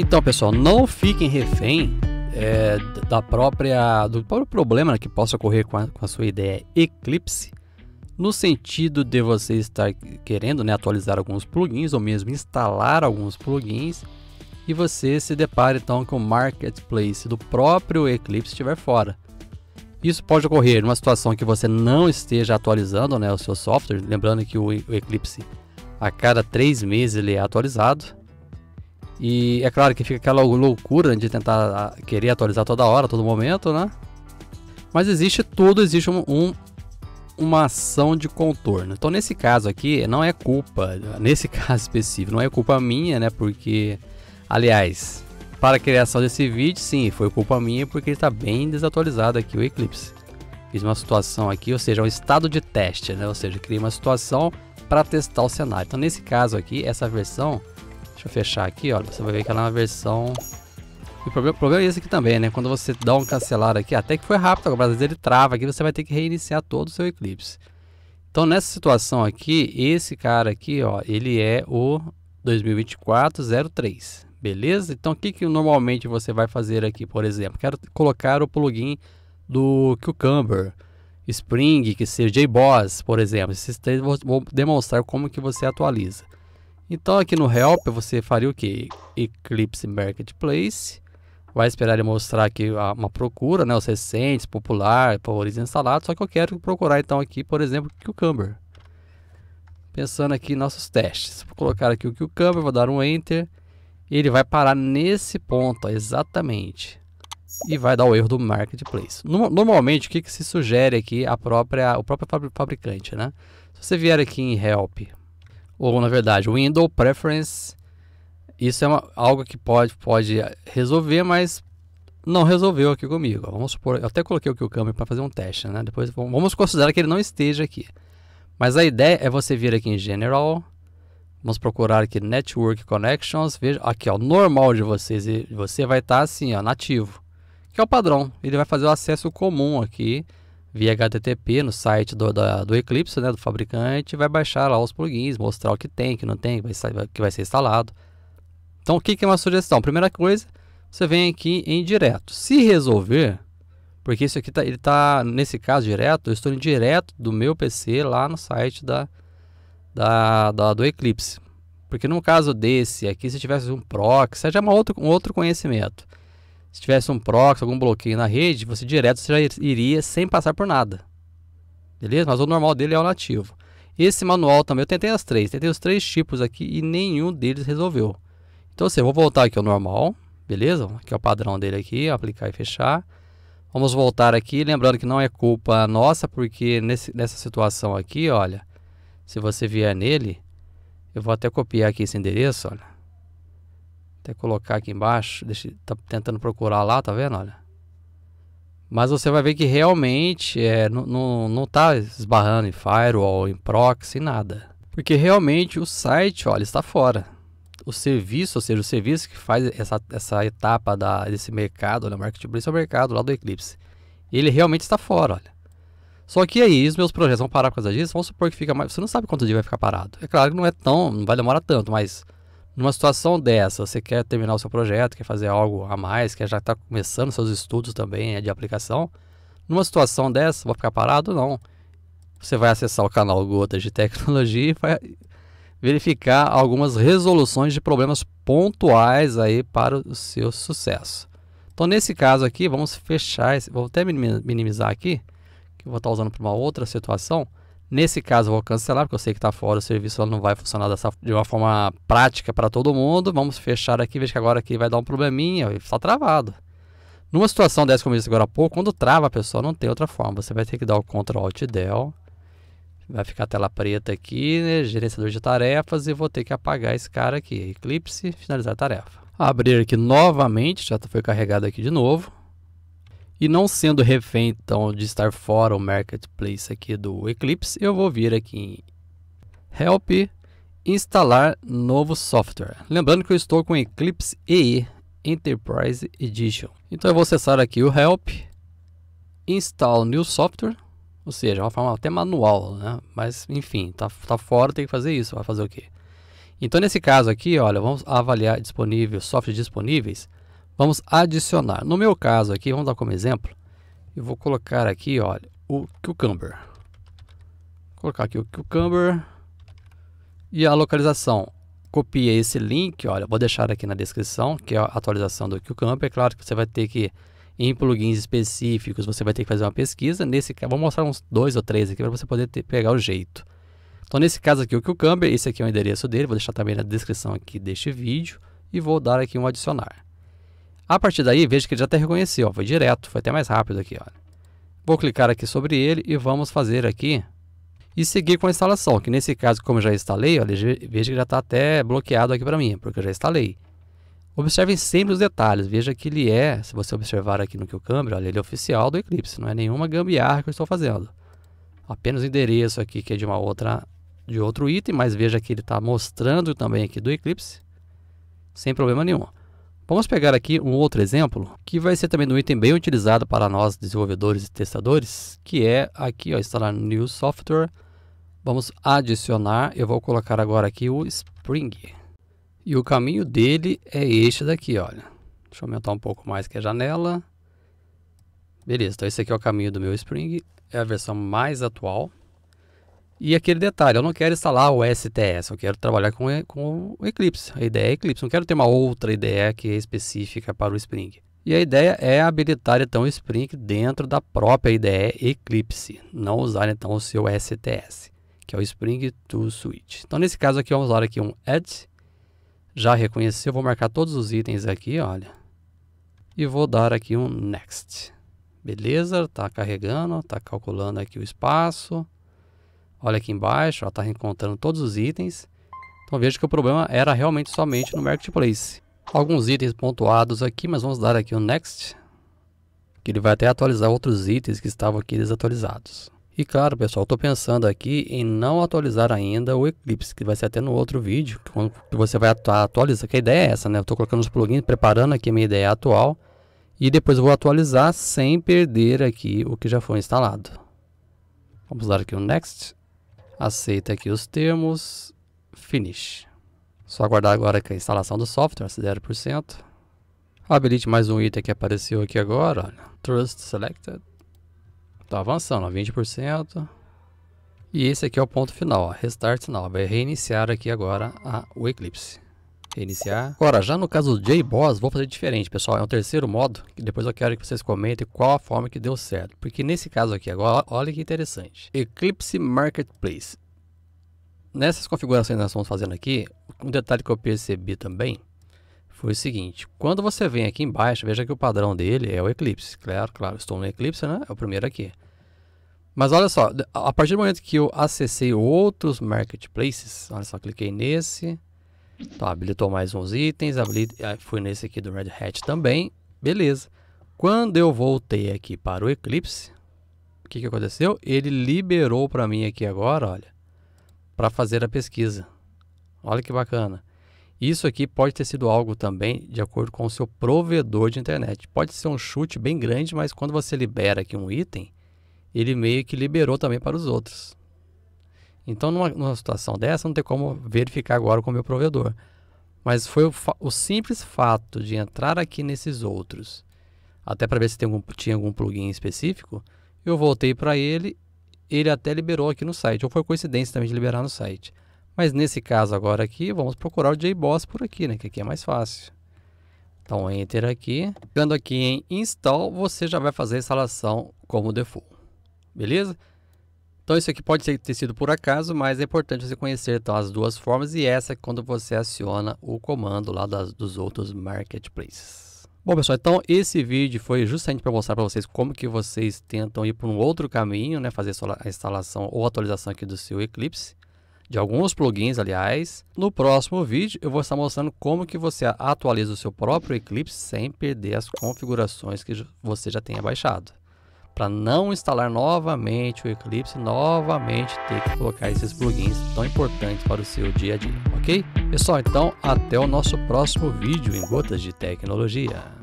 Então, pessoal, não fiquem refém é, da própria do próprio problema que possa ocorrer com a, com a, sua ideia Eclipse, no sentido de você estar querendo né, atualizar alguns plugins ou mesmo instalar alguns plugins e você se depara então com o marketplace do próprio Eclipse estiver fora. Isso pode ocorrer numa situação que você não esteja atualizando né, o seu software, lembrando que o Eclipse a cada três meses ele é atualizado e é claro que fica aquela loucura de tentar ah, querer atualizar toda hora, todo momento, né? Mas existe tudo, existe um, um uma ação de contorno. Então, nesse caso aqui, não é culpa, nesse caso específico, não é culpa minha, né? Porque, aliás, para a criação desse vídeo, sim, foi culpa minha, porque está bem desatualizado aqui, o Eclipse. Fiz uma situação aqui, ou seja, um estado de teste, né? Ou seja, criei uma situação para testar o cenário. Então, nesse caso aqui, essa versão Deixa eu fechar aqui, olha, você vai ver que ela é uma versão... O problema, o problema é esse aqui também, né? Quando você dá um cancelar aqui, até que foi rápido, agora às vezes ele trava aqui, você vai ter que reiniciar todo o seu Eclipse. Então nessa situação aqui, esse cara aqui, ó, ele é o 2024-03, beleza? Então o que, que normalmente você vai fazer aqui, por exemplo? Quero colocar o plugin do Cucumber, Spring, que seja JBoss, por exemplo. Esses três vou, vou demonstrar como que você atualiza. Então aqui no help você faria o que? Eclipse Marketplace. Vai esperar ele mostrar aqui uma procura, né? Os recentes, popular, favoritos instalados. Só que eu quero procurar então aqui, por exemplo, o Cucumber. Pensando aqui em nossos testes. Vou colocar aqui o Cucumber, vou dar um Enter. E ele vai parar nesse ponto, ó, exatamente. E vai dar o erro do Marketplace. Normalmente, o que, que se sugere aqui a própria, o próprio fabricante, né? Se você vier aqui em Help, ou na verdade, Window Preference. Isso é uma, algo que pode, pode resolver, mas não resolveu aqui comigo. Vamos supor, eu até coloquei aqui o câmbio para fazer um teste, né? Depois vamos considerar que ele não esteja aqui. Mas a ideia é você vir aqui em General, vamos procurar aqui Network Connections, veja aqui ó, normal de vocês e você vai estar tá assim, ó, nativo, que é o padrão. Ele vai fazer o acesso comum aqui via HTTP no site do, da, do Eclipse, né, do fabricante, vai baixar lá os plugins, mostrar o que tem, o que não tem, que vai, que vai ser instalado. Então, o que, que é uma sugestão? Primeira coisa, você vem aqui em direto. Se resolver, porque isso aqui tá, ele tá nesse caso direto, eu estou em direto do meu PC lá no site da, da, da do Eclipse. Porque no caso desse aqui, se tivesse um proxy, já é outro, um outro conhecimento. Se tivesse um proxy, algum bloqueio na rede, você direto já iria sem passar por nada. Beleza? Mas o normal dele é o nativo. Esse manual também, eu tentei as três, tentei os três tipos aqui e nenhum deles resolveu. Então assim, eu vou voltar aqui ao normal, beleza? Aqui é o padrão dele aqui, aplicar e fechar. Vamos voltar aqui, lembrando que não é culpa nossa, porque nesse, nessa situação aqui, olha, se você vier nele, eu vou até copiar aqui esse endereço, olha até colocar aqui embaixo. Deixa, tá tentando procurar lá, tá vendo? Olha. Mas você vai ver que realmente é, não está esbarrando em firewall, em proxy, em nada. Porque realmente o site, olha, está fora. O serviço, ou seja, o serviço que faz essa, essa etapa da, desse mercado, olha, Marketplace é o mercado lá do Eclipse. Ele realmente está fora, olha. Só que aí os meus projetos vão parar por causa disso. Vamos supor que fica mais. Você não sabe quanto dia vai ficar parado. É claro que não é tão. não vai demorar tanto, mas numa situação dessa, você quer terminar o seu projeto, quer fazer algo a mais, quer já estar tá começando seus estudos também é, de aplicação. Numa situação dessa, vou ficar parado? Não. Você vai acessar o canal Gotas de Tecnologia e vai verificar algumas resoluções de problemas pontuais aí para o seu sucesso. Então, nesse caso aqui, vamos fechar, esse, vou até minimizar aqui, que eu vou estar usando para uma outra situação. Nesse caso, vou cancelar, porque eu sei que está fora, o serviço não vai funcionar dessa, de uma forma prática para todo mundo. Vamos fechar aqui, veja que agora aqui vai dar um probleminha, está travado. Numa situação dessa, como eu disse agora há pouco, quando trava a pessoa, não tem outra forma. Você vai ter que dar o Ctrl Alt Del, vai ficar a tela preta aqui, né? gerenciador de tarefas, e vou ter que apagar esse cara aqui, Eclipse, finalizar a tarefa. Abrir aqui novamente, já foi carregado aqui de novo. E não sendo refém então de estar fora o marketplace aqui do Eclipse, eu vou vir aqui em Help instalar novo software. Lembrando que eu estou com Eclipse EE Enterprise Edition. Então eu vou acessar aqui o Help, install new software, ou seja, uma forma até manual, né? Mas enfim, tá, tá fora, tem que fazer isso, vai fazer o quê? Então nesse caso aqui, olha, vamos avaliar disponível, software disponíveis. Vamos adicionar. No meu caso aqui, vamos dar como exemplo. Eu vou colocar aqui, olha, o cucumber. Vou colocar aqui o cucumber e a localização. Copia esse link, olha, vou deixar aqui na descrição, que é a atualização do cucumber. É claro que você vai ter que em plugins específicos, você vai ter que fazer uma pesquisa. Nesse caso, vou mostrar uns dois ou três aqui para você poder ter, pegar o jeito. Então, nesse caso aqui, o Cucumber, esse aqui é o endereço dele, vou deixar também na descrição aqui deste vídeo e vou dar aqui um adicionar. A partir daí, veja que ele já até reconheceu, ó, foi direto, foi até mais rápido aqui. Ó. Vou clicar aqui sobre ele e vamos fazer aqui e seguir com a instalação, que nesse caso, como eu já instalei, ó, veja que já está até bloqueado aqui para mim, porque eu já instalei. Observem sempre os detalhes, veja que ele é, se você observar aqui no que o câmbio, ele é oficial do Eclipse, não é nenhuma gambiarra que eu estou fazendo. Apenas o endereço aqui que é de uma outra de outro item, mas veja que ele está mostrando também aqui do Eclipse, sem problema nenhum. Vamos pegar aqui um outro exemplo, que vai ser também um item bem utilizado para nós desenvolvedores e testadores, que é aqui, ó, instalar New Software. Vamos adicionar, eu vou colocar agora aqui o Spring. E o caminho dele é este daqui, olha. Deixa eu aumentar um pouco mais que a janela. Beleza, então esse aqui é o caminho do meu Spring, é a versão mais atual. E aquele detalhe, eu não quero instalar o STS, eu quero trabalhar com, com o Eclipse. A ideia é Eclipse, não quero ter uma outra ideia que é específica para o Spring. E a ideia é habilitar então o Spring dentro da própria IDE Eclipse, não usar então o seu STS, que é o Spring to Switch. Então nesse caso aqui vamos usar aqui um add, já reconheceu, vou marcar todos os itens aqui, olha, e vou dar aqui um next. Beleza, tá carregando, tá calculando aqui o espaço. Olha aqui embaixo, ela está encontrando todos os itens. Então veja que o problema era realmente somente no Marketplace. Alguns itens pontuados aqui, mas vamos dar aqui o Next. Que ele vai até atualizar outros itens que estavam aqui desatualizados. E claro, pessoal, estou pensando aqui em não atualizar ainda o Eclipse, que vai ser até no outro vídeo, que você vai atualizar, que a ideia é essa, né? Eu estou colocando os plugins, preparando aqui a minha ideia atual, e depois eu vou atualizar sem perder aqui o que já foi instalado. Vamos dar aqui o Next aceita aqui os termos, finish. Só aguardar agora que a instalação do software, acelera por cento. Habilite mais um item que apareceu aqui agora, olha. Trust Selected. Está avançando, 20%. E esse aqui é o ponto final, ó, Restart Now. Vai reiniciar aqui agora a, o Eclipse. Reiniciar. Agora, já no caso do JBoss, boss vou fazer diferente, pessoal. É um terceiro modo, que depois eu quero que vocês comentem qual a forma que deu certo. Porque nesse caso aqui, agora, olha que interessante. Eclipse Marketplace. Nessas configurações que nós estamos fazendo aqui, um detalhe que eu percebi também foi o seguinte. Quando você vem aqui embaixo, veja que o padrão dele é o Eclipse. Claro, claro, estou no Eclipse, né? É o primeiro aqui. Mas olha só, a partir do momento que eu acessei outros marketplaces, olha só, cliquei nesse, então, habilitou mais uns itens, habilita, eh, fui nesse aqui do Red Hat também, beleza. Quando eu voltei aqui para o Eclipse, o que, que aconteceu? Ele liberou para mim aqui agora, olha, para fazer a pesquisa. Olha que bacana. Isso aqui pode ter sido algo também de acordo com o seu provedor de internet. Pode ser um chute bem grande, mas quando você libera aqui um item, ele meio que liberou também para os outros. Então, numa, numa situação dessa, não tem como verificar agora com o meu provedor. Mas foi o, o simples fato de entrar aqui nesses outros, até para ver se algum, tinha algum plugin específico, eu voltei para ele, ele até liberou aqui no site, ou foi coincidência também de liberar no site. Mas nesse caso agora aqui, vamos procurar o JBoss por aqui, né? Que aqui é mais fácil. Então, Enter aqui. Clicando aqui em Install, você já vai fazer a instalação como default. Beleza? Então isso aqui pode ter sido por acaso, mas é importante você conhecer então, as duas formas e essa é quando você aciona o comando lá das, dos outros marketplaces. Bom pessoal, então esse vídeo foi justamente para mostrar para vocês como que vocês tentam ir para um outro caminho, né, fazer a instalação ou atualização aqui do seu Eclipse, de alguns plugins, aliás. No próximo vídeo eu vou estar mostrando como que você atualiza o seu próprio Eclipse sem perder as configurações que você já tenha baixado para não instalar novamente o Eclipse, novamente ter que colocar esses plugins tão importantes para o seu dia a dia, ok? Pessoal, então até o nosso próximo vídeo em Gotas de Tecnologia.